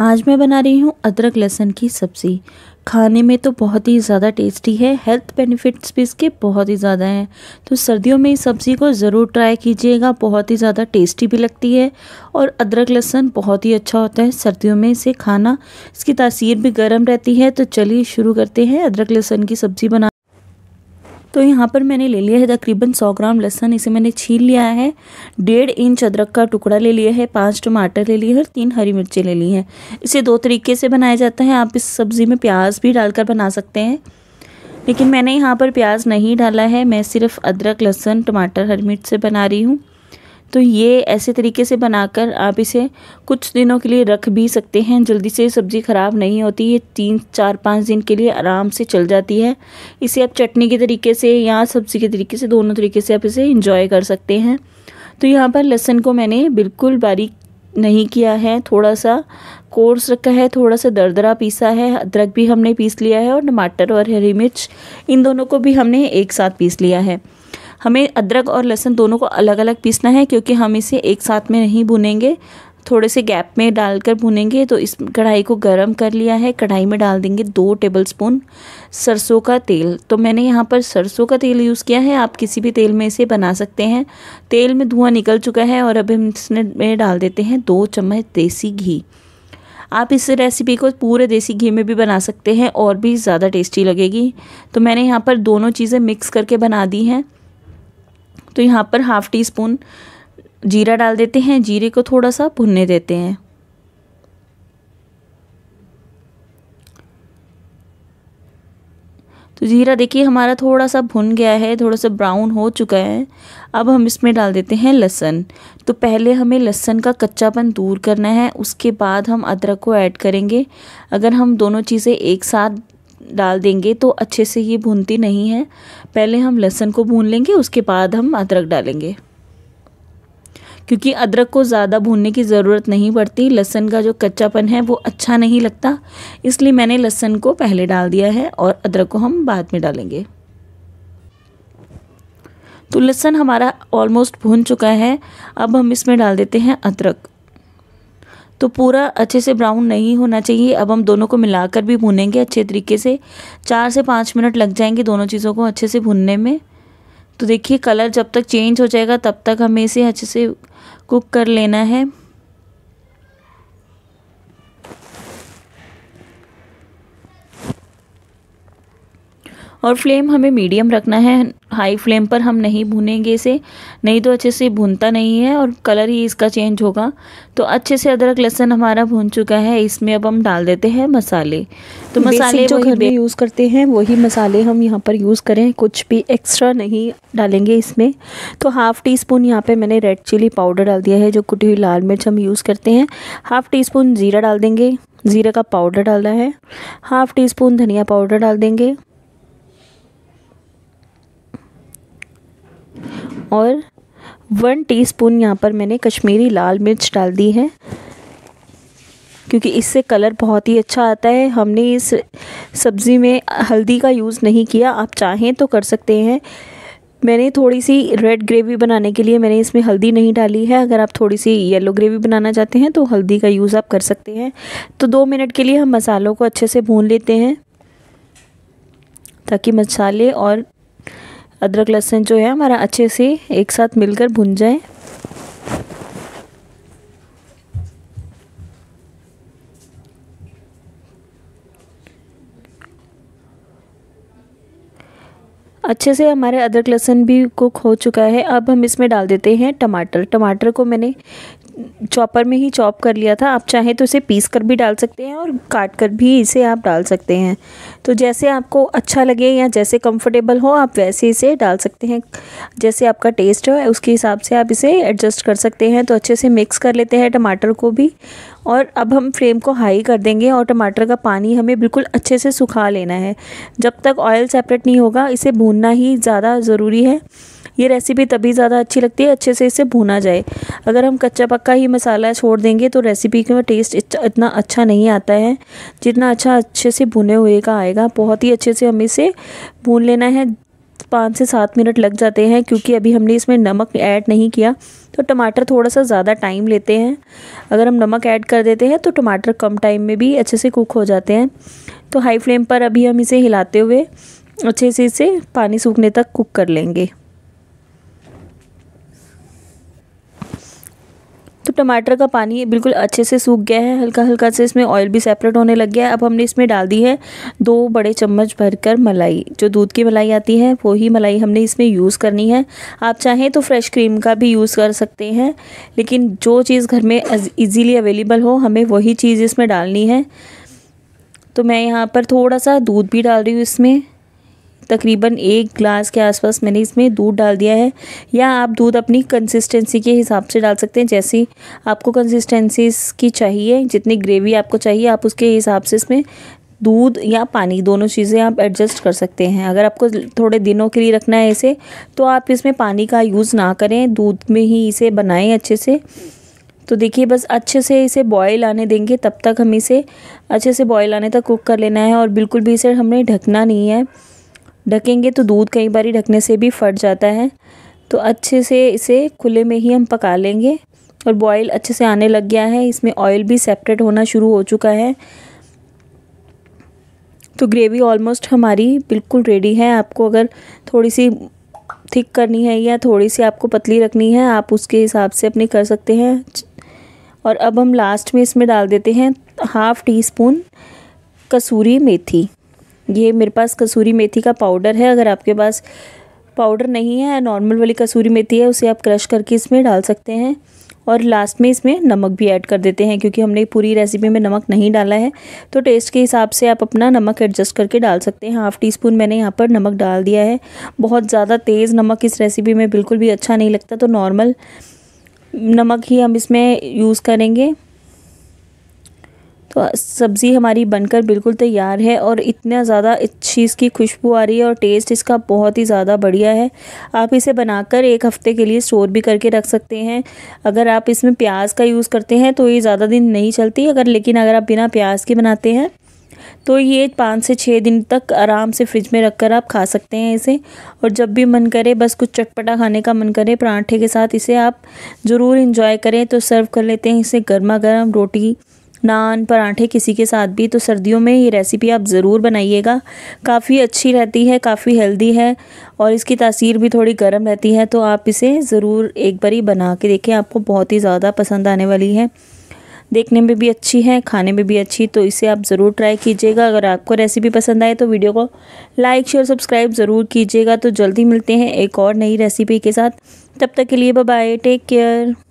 आज मैं बना रही हूँ अदरक लहसुन की सब्ज़ी खाने में तो बहुत ही ज़्यादा टेस्टी है हेल्थ बेनिफिट्स भी इसके बहुत ही ज़्यादा हैं तो सर्दियों में इस सब्ज़ी को ज़रूर ट्राई कीजिएगा बहुत ही ज़्यादा टेस्टी भी लगती है और अदरक लहसुन बहुत ही अच्छा होता है सर्दियों में इसे खाना इसकी तासीर भी गर्म रहती है तो चलिए शुरू करते हैं अदरक लहसुन की सब्ज़ी बना तो यहाँ पर मैंने ले लिया है तकरीबन 100 ग्राम लहसन इसे मैंने छील लिया है डेढ़ इंच अदरक का टुकड़ा ले लिया है पांच टमाटर ले लिए हैं और तीन हरी मिर्चें ले ली हैं इसे दो तरीके से बनाया जाता है आप इस सब्ज़ी में प्याज भी डालकर बना सकते हैं लेकिन मैंने यहाँ पर प्याज नहीं डाला है मैं सिर्फ अदरक लहसुन टमाटर हरी मिर्च से बना रही हूँ तो ये ऐसे तरीके से बनाकर आप इसे कुछ दिनों के लिए रख भी सकते हैं जल्दी से सब्ज़ी ख़राब नहीं होती ये तीन चार पाँच दिन के लिए आराम से चल जाती है इसे आप चटनी के तरीके से या सब्ज़ी के तरीके से दोनों तरीके से आप इसे इंजॉय कर सकते हैं तो यहाँ पर लहसुन को मैंने बिल्कुल बारीक नहीं किया है थोड़ा सा कोर्स रखा है थोड़ा सा दरदरा पीसा है अदरक भी हमने पीस लिया है और टमाटर और हरी मिर्च इन दोनों को भी हमने एक साथ पीस लिया है हमें अदरक और लहसुन दोनों को अलग अलग पीसना है क्योंकि हम इसे एक साथ में नहीं भुनेंगे थोड़े से गैप में डालकर भुनेंगे तो इस कढ़ाई को गर्म कर लिया है कढ़ाई में डाल देंगे दो टेबलस्पून सरसों का तेल तो मैंने यहाँ पर सरसों का तेल यूज़ किया है आप किसी भी तेल में इसे बना सकते हैं तेल में धुआं निकल चुका है और अब हम इसमें डाल देते हैं दो चम्मच देसी घी आप इस रेसिपी को पूरे देसी घी में भी बना सकते हैं और भी ज़्यादा टेस्टी लगेगी तो मैंने यहाँ पर दोनों चीज़ें मिक्स करके बना दी हैं तो यहाँ पर हाफ़ टी स्पून जीरा डाल देते हैं जीरे को थोड़ा सा भुनने देते हैं तो जीरा देखिए हमारा थोड़ा सा भुन गया है थोड़ा सा ब्राउन हो चुका है अब हम इसमें डाल देते हैं लहसन तो पहले हमें लहसन का कच्चापन दूर करना है उसके बाद हम अदरक को ऐड करेंगे अगर हम दोनों चीज़ें एक साथ डाल देंगे तो अच्छे से ये भूनती नहीं है पहले हम लहसुन को भून लेंगे उसके बाद हम अदरक डालेंगे क्योंकि अदरक को ज़्यादा भूनने की ज़रूरत नहीं पड़ती लहसुन का जो कच्चापन है वो अच्छा नहीं लगता इसलिए मैंने लहसुन को पहले डाल दिया है और अदरक को हम बाद में डालेंगे तो लहसुन हमारा ऑलमोस्ट भून चुका है अब हम इसमें डाल देते हैं अदरक तो पूरा अच्छे से ब्राउन नहीं होना चाहिए अब हम दोनों को मिलाकर भी भूनेंगे अच्छे तरीके से चार से पाँच मिनट लग जाएंगे दोनों चीज़ों को अच्छे से भूनने में तो देखिए कलर जब तक चेंज हो जाएगा तब तक हमें इसे अच्छे से कुक कर लेना है और फ्लेम हमें मीडियम रखना है हाई फ्लेम पर हम नहीं भूनेंगे इसे नहीं तो अच्छे से भूनता नहीं है और कलर ही इसका चेंज होगा तो अच्छे से अदरक लहसन हमारा भून चुका है इसमें अब हम डाल देते हैं मसाले तो मसाले जो घर में यूज़ करते हैं वही मसाले हम यहाँ पर यूज़ करें कुछ भी एक्स्ट्रा नहीं डालेंगे इसमें तो हाफ़ टी स्पून यहाँ पर मैंने रेड चिली पाउडर डाल दिया है जो कुटी हुई लाल मिर्च हम यूज़ करते हैं हाफ़ टी स्पून ज़ीरा डाल देंगे ज़ीरा का पाउडर डालना है हाफ़ टी स्पून धनिया पाउडर डाल देंगे और वन टीस्पून यहाँ पर मैंने कश्मीरी लाल मिर्च डाल दी है क्योंकि इससे कलर बहुत ही अच्छा आता है हमने इस सब्ज़ी में हल्दी का यूज़ नहीं किया आप चाहें तो कर सकते हैं मैंने थोड़ी सी रेड ग्रेवी बनाने के लिए मैंने इसमें हल्दी नहीं डाली है अगर आप थोड़ी सी येलो ग्रेवी बनाना चाहते हैं तो हल्दी का यूज़ आप कर सकते हैं तो दो मिनट के लिए हम मसालों को अच्छे से भून लेते हैं ताकि मसाले और अदरक लहसुन जो है हमारा अच्छे से एक साथ मिलकर भुन जाए अच्छे से हमारे अदरक लहसुन भी कुक हो चुका है अब हम इसमें डाल देते हैं टमाटर टमाटर को मैंने चॉपर में ही चॉप कर लिया था आप चाहें तो इसे पीस कर भी डाल सकते हैं और काट कर भी इसे आप डाल सकते हैं तो जैसे आपको अच्छा लगे या जैसे कंफर्टेबल हो आप वैसे इसे डाल सकते हैं जैसे आपका टेस्ट हो उसके हिसाब से आप इसे एडजस्ट कर सकते हैं तो अच्छे से मिक्स कर लेते हैं टमाटर को भी और अब हम फ्लेम को हाई कर देंगे और टमाटर का पानी हमें बिल्कुल अच्छे से सुखा लेना है जब तक ऑयल सेपरेट नहीं होगा इसे भूनना ही ज़्यादा ज़रूरी है ये रेसिपी तभी ज़्यादा अच्छी लगती है अच्छे से इसे भुना जाए अगर हम कच्चा पक्का ही मसाला छोड़ देंगे तो रेसिपी का टेस्ट इतना अच्छा नहीं आता है जितना अच्छा अच्छे से भुने हुए का आएगा बहुत ही अच्छे से हम इसे भून लेना है पाँच से सात मिनट लग जाते हैं क्योंकि अभी हमने इसमें नमक ऐड नहीं किया तो टमाटर थोड़ा सा ज़्यादा टाइम लेते हैं अगर हम नमक ऐड कर देते हैं तो टमाटर कम टाइम में भी अच्छे से कुक हो जाते हैं तो हाई फ्लेम पर अभी हम इसे हिलाते हुए अच्छे से इसे पानी सूखने तक कुक कर लेंगे तो टमाटर का पानी बिल्कुल अच्छे से सूख गया है हल्का हल्का से इसमें ऑयल भी सेपरेट होने लग गया है अब हमने इसमें डाल दी है दो बड़े चम्मच भरकर मलाई जो दूध की मलाई आती है वही मलाई हमने इसमें यूज़ करनी है आप चाहें तो फ्रेश क्रीम का भी यूज़ कर सकते हैं लेकिन जो चीज़ घर में ईज़िली अवेलेबल हो हमें वही चीज़ इसमें डालनी है तो मैं यहाँ पर थोड़ा सा दूध भी डाल रही हूँ इसमें तकरीबन एक ग्लास के आसपास मैंने इसमें दूध डाल दिया है या आप दूध अपनी कंसिस्टेंसी के हिसाब से डाल सकते हैं जैसी आपको कंसिस्टेंसी की चाहिए जितनी ग्रेवी आपको चाहिए आप उसके हिसाब से इसमें दूध या पानी दोनों चीज़ें आप एडजस्ट कर सकते हैं अगर आपको थोड़े दिनों के लिए रखना है इसे तो आप इसमें पानी का यूज़ ना करें दूध में ही इसे बनाएं अच्छे से तो देखिए बस अच्छे से इसे बॉयल आने देंगे तब तक हम इसे अच्छे से बॉयल आने तक कुक कर लेना है और बिल्कुल भी इसे हमने ढकना नहीं है ढकेंगे तो दूध कई बार ढकने से भी फट जाता है तो अच्छे से इसे खुले में ही हम पका लेंगे और बॉयल अच्छे से आने लग गया है इसमें ऑयल भी सेपरेट होना शुरू हो चुका है तो ग्रेवी ऑलमोस्ट हमारी बिल्कुल रेडी है आपको अगर थोड़ी सी थिक करनी है या थोड़ी सी आपको पतली रखनी है आप उसके हिसाब से अपनी कर सकते हैं और अब हम लास्ट में इसमें डाल देते हैं हाफ़ टी स्पून कसूरी मेथी ये मेरे पास कसूरी मेथी का पाउडर है अगर आपके पास पाउडर नहीं है नॉर्मल वाली कसूरी मेथी है उसे आप क्रश करके इसमें डाल सकते हैं और लास्ट में इसमें नमक भी ऐड कर देते हैं क्योंकि हमने पूरी रेसिपी में नमक नहीं डाला है तो टेस्ट के हिसाब से आप अपना नमक एडजस्ट करके डाल सकते हैं हाफ़ टी स्पून मैंने यहाँ पर नमक डाल दिया है बहुत ज़्यादा तेज़ नमक इस रेसिपी में बिल्कुल भी अच्छा नहीं लगता तो नॉर्मल नमक ही हम इसमें यूज़ करेंगे सब्ज़ी हमारी बनकर बिल्कुल तैयार है और इतना ज़्यादा अच्छी इसकी खुशबू आ रही है और टेस्ट इसका बहुत ही ज़्यादा बढ़िया है आप इसे बनाकर एक हफ़्ते के लिए स्टोर भी करके रख सकते हैं अगर आप इसमें प्याज का यूज़ करते हैं तो ये ज़्यादा दिन नहीं चलती अगर लेकिन अगर आप बिना प्याज के बनाते हैं तो ये पाँच से छः दिन तक आराम से फ्रिज में रख कर आप खा सकते हैं इसे और जब भी मन करे बस कुछ चटपटा खाने का मन करे पराठे के साथ इसे आप ज़रूर इंजॉय करें तो सर्व कर लेते हैं इसे गर्मा गर्म रोटी नान पराठे किसी के साथ भी तो सर्दियों में ये रेसिपी आप ज़रूर बनाइएगा काफ़ी अच्छी रहती है काफ़ी हेल्दी है और इसकी तासीर भी थोड़ी गर्म रहती है तो आप इसे ज़रूर एक बार ही बना के देखें आपको बहुत ही ज़्यादा पसंद आने वाली है देखने में भी अच्छी है खाने में भी अच्छी तो इसे आप ज़रूर ट्राई कीजिएगा अगर आपको रेसिपी पसंद आए तो वीडियो को लाइक शेयर सब्सक्राइब ज़रूर कीजिएगा तो जल्दी मिलते हैं एक और नई रेसिपी के साथ तब तक के लिए बाय टेक केयर